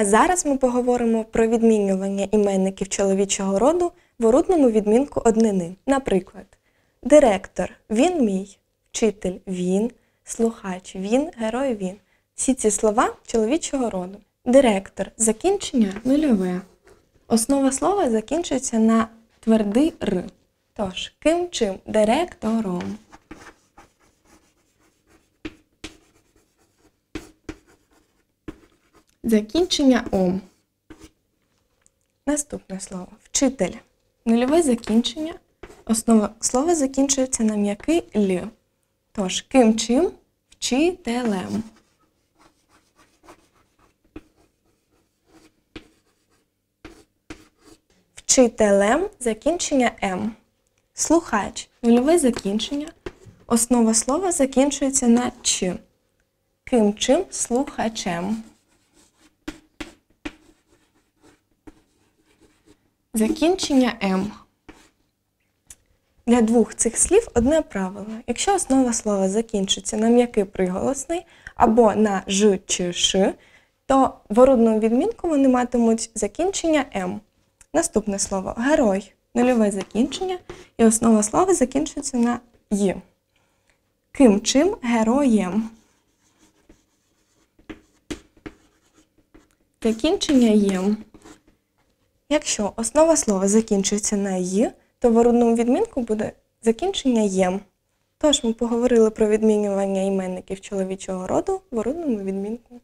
А зараз ми поговоримо про відмінювання іменників чоловічого роду в орудному відмінку однини. Наприклад, директор він мій, вчитель він, слухач він, герой він. Всі ці слова чоловічого роду. Директор закінчення нульове. Основа слова закінчується на твердий р. Тож, ким чим директором. Закінчення ом. Наступне слово вчитель. Нульове закінчення. Основа слова закінчується на м'який л. Тож, ким чим вчителем. Вчителем закінчення М. Слухач. Нульове закінчення. Основа слова закінчується на Ч. Ким чим слухачем. Закінчення М. Для двох цих слів одне правило. Якщо основа слова закінчиться на м'який приголосний або на ж чи ш, то в орудну відмінку вони матимуть закінчення М. Наступне слово герой. Нульове закінчення. І основа слова закінчується на «ї». Ким чим героєм. Закінчення єм. Якщо основа слова закінчується на «ї», то в відмінку буде закінчення «єм». Тож ми поговорили про відмінювання іменників чоловічого роду в орудному відмінку.